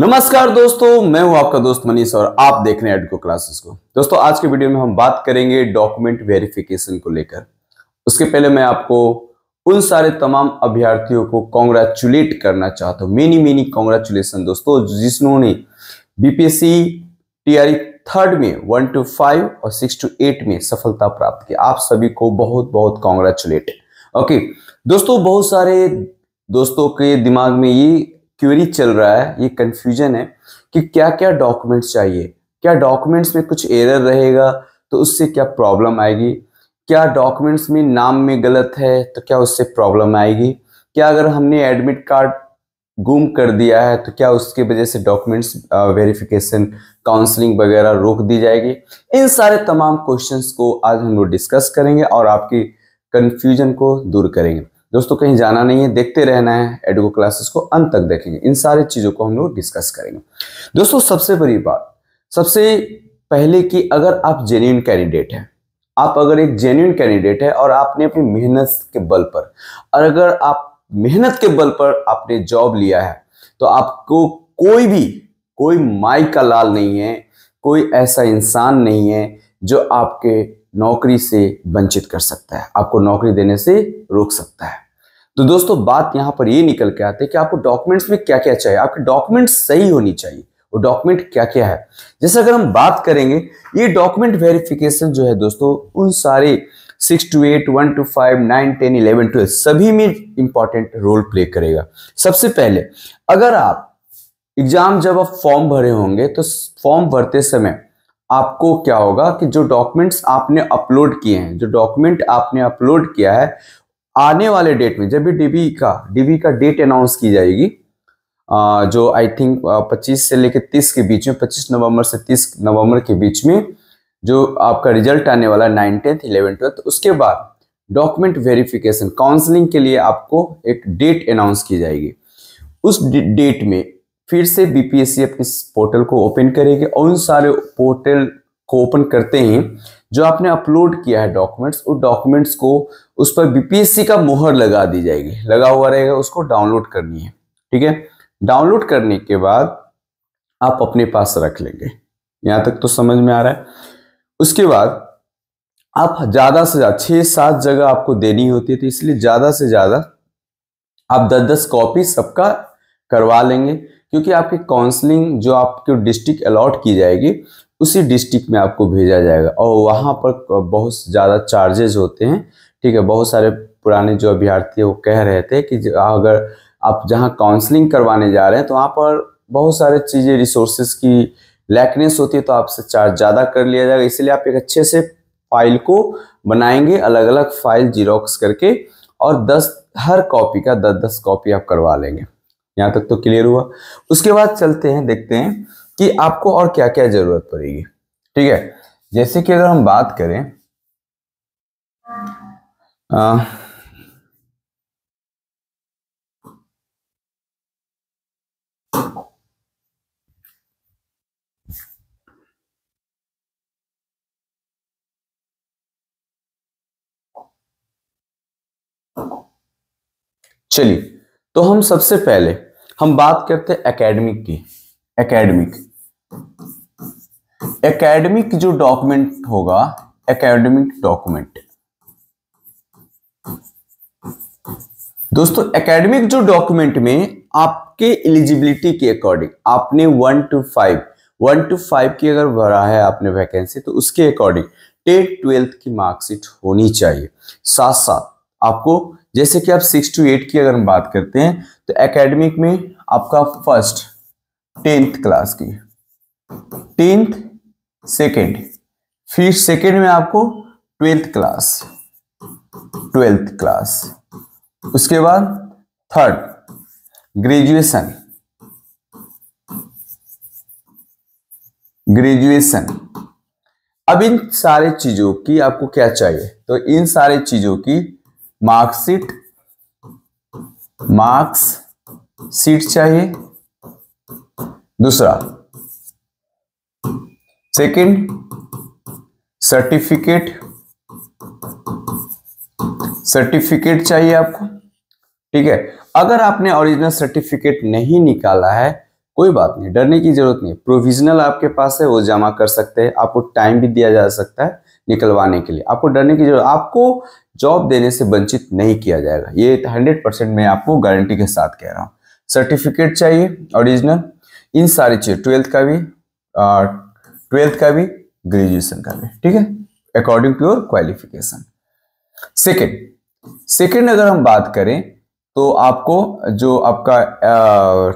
नमस्कार दोस्तों मैं हूं आपका दोस्त मनीष और आप देख रहे हैं एडको क्लासेस को दोस्तों आज के वीडियो में हम बात करेंगे डॉक्यूमेंट वेरिफिकेशन को लेकर उसके पहले मैं आपको उन सारे तमाम अभ्यर्थियों को कॉन्ग्रेचुलेट करना चाहता हूं मेनी मेनी कॉन्ग्रेचुलेशन दोस्तों जिसने बीपीएससी टीआरई थर्ड में वन टू फाइव और सिक्स टू एट में सफलता प्राप्त की आप सभी को बहुत बहुत कॉन्ग्रेचुलेट ओके दोस्तों बहुत सारे दोस्तों के दिमाग में ये क्वेरी चल रहा है ये कन्फ्यूजन है कि क्या क्या डॉक्यूमेंट्स चाहिए क्या डॉक्यूमेंट्स में कुछ एरर रहेगा तो उससे क्या प्रॉब्लम आएगी क्या डॉक्यूमेंट्स में नाम में गलत है तो क्या उससे प्रॉब्लम आएगी क्या अगर हमने एडमिट कार्ड गुम कर दिया है तो क्या उसकी वजह से डॉक्यूमेंट्स वेरिफिकेशन काउंसलिंग वगैरह रोक दी जाएगी इन सारे तमाम क्वेश्चंस को आज हम लोग डिस्कस करेंगे और आपकी कन्फ्यूजन को दूर करेंगे दोस्तों कहीं जाना नहीं है देखते रहना है एडुको क्लासेस को अंत तक देखेंगे इन सारे चीज़ों को हम लोग डिस्कस करेंगे दोस्तों सबसे बड़ी बात सबसे पहले कि अगर आप जेन्यून कैंडिडेट हैं आप अगर एक जेन्यून कैंडिडेट है और आपने अपनी मेहनत के बल पर और अगर आप मेहनत के बल पर आपने जॉब लिया है तो आपको कोई भी कोई माई का लाल नहीं है कोई ऐसा इंसान नहीं है जो आपके नौकरी से वंचित कर सकता है आपको नौकरी देने से रोक सकता है तो दोस्तों बात यहां पर ये निकल के आते हैं कि आपको डॉक्यूमेंट्स में क्या क्या चाहिए आपके डॉक्यूमेंट्स सही होनी चाहिए वो डॉक्यूमेंट क्या क्या है जैसे अगर हम बात करेंगे ये डॉक्यूमेंट वेरिफिकेशन जो है दोस्तों उन सारे six two eight one two five nine ten eleven twelve सभी में इंपॉर्टेंट रोल प्ले करेगा सबसे पहले अगर आप एग्जाम जब आप फॉर्म भरे होंगे तो फॉर्म भरते समय आपको क्या होगा कि जो डॉक्यूमेंट्स आपने अपलोड किए हैं जो डॉक्यूमेंट आपने अपलोड किया है आने वाले डेट में जब भी डीबी का डीबी का डेट अनाउंस की जाएगी जो आई थिंक 25 से लेकर 30 के बीच में 25 नवंबर से 30 नवंबर के बीच में जो आपका रिजल्ट आने वाला नाइन टेंथ इलेवन ट्वेल्थ उसके बाद डॉक्यूमेंट वेरिफिकेशन काउंसलिंग के लिए आपको एक डेट अनाउंस की जाएगी उस डेट में फिर से बीपीएससी अपने पोर्टल को ओपन करेगी और उन सारे पोर्टल को ओपन करते ही जो आपने अपलोड किया है डॉक्यूमेंट्स उस डॉक्यूमेंट्स को उस पर बीपीएससी का मोहर लगा दी जाएगी लगा हुआ रहेगा उसको डाउनलोड करनी है ठीक है डाउनलोड करने के बाद आप अपने पास रख लेंगे यहाँ तक तो समझ में आ रहा है उसके बाद आप ज़्यादा से ज़्यादा छह सात जगह आपको देनी होती है तो इसलिए ज़्यादा से ज़्यादा आप दस दस कॉपी सबका करवा लेंगे क्योंकि आपकी काउंसलिंग जो आपके डिस्ट्रिक्ट अलॉट की जाएगी उसी डिस्ट्रिक्ट में आपको भेजा जाएगा और वहाँ पर बहुत ज़्यादा चार्जेज होते हैं ठीक है बहुत सारे पुराने जो अभ्यर्थी वो कह रहे थे कि अगर आप जहाँ काउंसलिंग करवाने जा रहे हैं तो वहाँ पर बहुत सारे चीज़ें रिसोर्सेज की लैकनेस होती है तो आपसे चार्ज ज़्यादा कर लिया जाएगा इसलिए आप एक अच्छे से फाइल को बनाएंगे अलग अलग फाइल जीरोक्स करके और दस हर कॉपी का दस दस कॉपी आप करवा लेंगे यहाँ तक तो क्लियर हुआ उसके बाद चलते हैं देखते हैं कि आपको और क्या क्या जरूरत पड़ेगी ठीक है जैसे कि अगर हम बात करें आ, चलिए तो हम सबसे पहले हम बात करते हैं एकेडमिक की एकेडमिक एकेडमिक जो डॉक्यूमेंट होगा एकेडमिक डॉक्यूमेंट दोस्तों एकेडमिक जो डॉक्यूमेंट में आपके एलिजिबिलिटी के अकॉर्डिंग आपने one two five one two five की अगर भरा है आपने वैकेंसी तो उसके अकॉर्डिंग टेट ट्वेल्थ की मार्कशीट होनी चाहिए साथ साथ आपको जैसे कि आप सिक्स टू एट की अगर हम बात करते हैं तो एकेडमिक में आपका फर्स्ट टेंथ क्लास की टेंथ सेकेंड फिर सेकेंड में आपको ट्वेल्थ क्लास ट्वेल्थ क्लास उसके बाद थर्ड ग्रेजुएशन ग्रेजुएशन अब इन सारे चीजों की आपको क्या चाहिए तो इन सारे चीजों की मार्कशीट मार्क्स सीट चाहिए दूसरा सेकंड सर्टिफिकेट सर्टिफिकेट चाहिए आपको ठीक है अगर आपने ओरिजिनल सर्टिफिकेट नहीं निकाला है कोई बात नहीं डरने की जरूरत नहीं प्रोविजनल आपके पास है वो जमा कर सकते हैं आपको टाइम भी दिया जा सकता है निकलवाने के लिए आपको डरने की जरूरत आपको जॉब देने से वंचित नहीं किया जाएगा ये हंड्रेड परसेंट मैं आपको गारंटी के साथ कह रहा हूं सर्टिफिकेट चाहिए ओरिजिनल इन सारी चीज ट्वेल्थ का भी ट्वेल्थ का भी ग्रेजुएशन का भी ठीक है according to your qualification second second अगर हम बात करें तो आपको जो आपका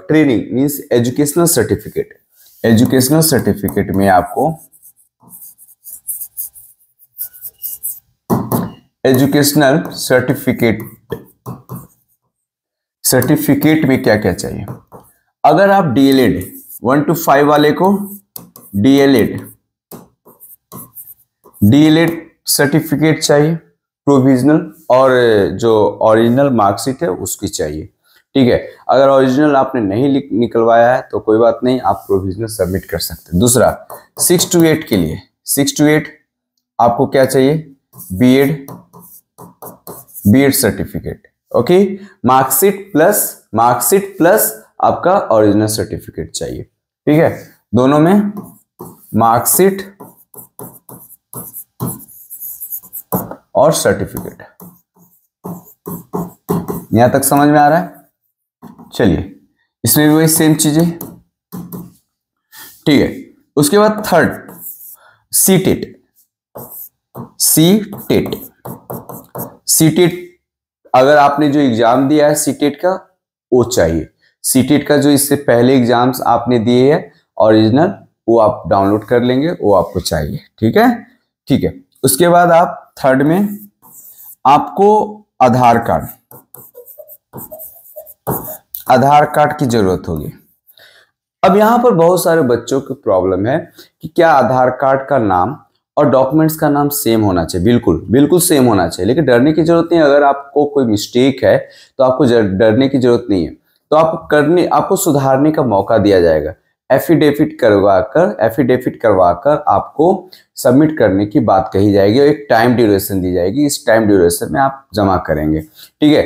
training means educational certificate educational certificate में आपको एजुकेशनल सर्टिफिकेट सर्टिफिकेट में क्या क्या चाहिए अगर आप डीएलएड वन टू फाइव वाले को डीएलएड डीएलएड सर्टिफिकेट चाहिए प्रोविजनल और जो ओरिजिनल मार्कशीट है उसकी चाहिए ठीक है अगर ओरिजिनल आपने नहीं निकलवाया है तो कोई बात नहीं आप प्रोविजनल सबमिट कर सकते हैं दूसरा सिक्स टू एट के लिए सिक्स टू एट आपको क्या चाहिए BEd BEd certificate okay marksheet plus marksheet plus आपका ओरिजिनल सर्टिफिकेट चाहिए ठीक है दोनों में मार्कशीट और सर्टिफिकेट यहां तक समझ में आ रहा है चलिए इसमें भी वही सेम चीजें ठीक है उसके बाद third C TET C TET C TET अगर आपने जो एग्जाम दिया है सीटेट e का वो चाहिए सीटेट e का जो इससे पहले एग्जाम्स आपने दिए है ओरिजिनल वो आप डाउनलोड कर लेंगे वो आपको चाहिए ठीक है ठीक है उसके बाद आप थर्ड में आपको आधार कार्ड आधार कार्ड की जरूरत होगी अब यहां पर बहुत सारे बच्चों की प्रॉब्लम है कि क्या आधार कार्ड का नाम और डॉक्यूमेंट्स का नाम सेम होना चाहिए बिल्कुल बिल्कुल सेम होना चाहिए लेकिन डरने की जरूरत नहीं है अगर आपको कोई मिस्टेक है तो आपको डरने की जरूरत नहीं है तो आपको करने आपको सुधारने का मौका दिया जाएगा एफिडेविट करवा कर एफिडेविट करवा कर आपको सबमिट करने की बात कही जाएगी और एक टाइम ड्यूरेशन दी जाएगी इस टाइम ड्यूरेशन में आप जमा करेंगे ठीक है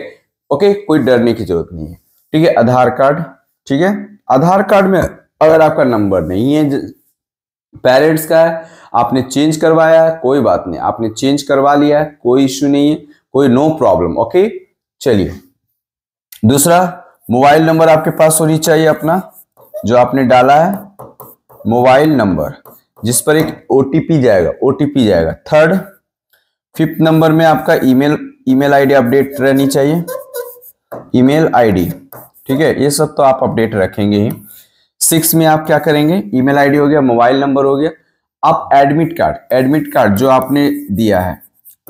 ओके कोई डरने की जरूरत नहीं है ठीक है आधार कार्ड ठीक है आधार कार्ड में अगर आपका नंबर नहीं है पेरेंट्स का है आपने चेंज करवाया है कोई बात नहीं आपने चेंज करवा लिया है कोई इश्यू नहीं है कोई नो प्रॉब्लम ओके चलिए दूसरा मोबाइल नंबर आपके पास होनी चाहिए अपना जो आपने डाला है मोबाइल नंबर जिस पर एक ओटीपी जाएगा ओटीपी जाएगा थर्ड फिफ्थ नंबर में आपका ईमेल ईमेल आईडी अपडेट रहनी चाहिए ईमेल आईडी ठीक है ये सब तो आप अपडेट रखेंगे ही सिक्स में आप क्या करेंगे ईमेल आईडी हो गया मोबाइल नंबर हो गया आप एडमिट कार्ड एडमिट कार्ड जो आपने दिया है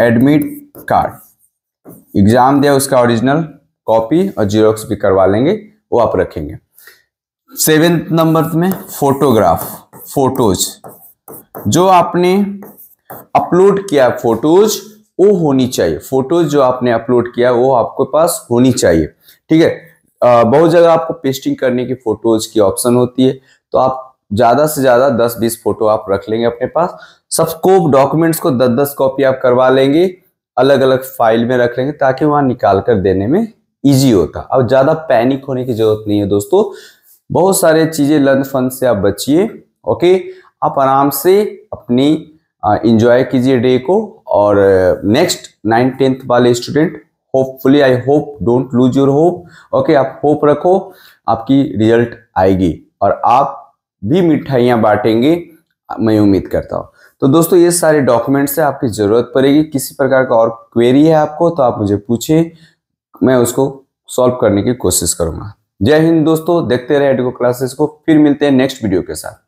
एडमिट कार्ड एग्जाम दिया उसका ओरिजिनल कॉपी और जीरोक्स भी करवा लेंगे वो आप रखेंगे सेवेंथ नंबर में फोटोग्राफ फोटोज जो आपने अपलोड किया फोटोज वो होनी चाहिए फोटोज जो आपने अपलोड किया वो आपके पास होनी चाहिए ठीक है बहुत जगह आपको पेस्टिंग करने की फोटोज की ऑप्शन होती है तो आप ज्यादा से ज्यादा दस बीस फोटो आप रख लेंगे अपने पास सबको डॉक्यूमेंट्स को दस दस कॉपी आप करवा लेंगे अलग अलग फाइल में रख लेंगे ताकि वहां निकाल कर देने में इजी होता अब ज्यादा पैनिक होने की जरूरत नहीं है दोस्तों बहुत सारे चीजें लंद फंद से आप बचिए ओके आप आराम से अपनी इंजॉय कीजिए डे को और नेक्स्ट नाइन टेंथ वाले student hopefully I hope don't lose your hope okay आप होप रखो आपकी रिजल्ट आएगी और आप भी मिठाइयाँ बांटेंगे मैं उम्मीद करता हूँ तो दोस्तों ये सारे डॉक्यूमेंट से आपकी ज़रूरत पड़ेगी किसी प्रकार का और क्वेरी है आपको तो आप मुझे पूछें मैं उसको सॉल्व करने की कोशिश करूँगा जय हिंद दोस्तों देखते रहे एडिको क्लासेस को फिर मिलते हैं नेक्स्ट वीडियो के साथ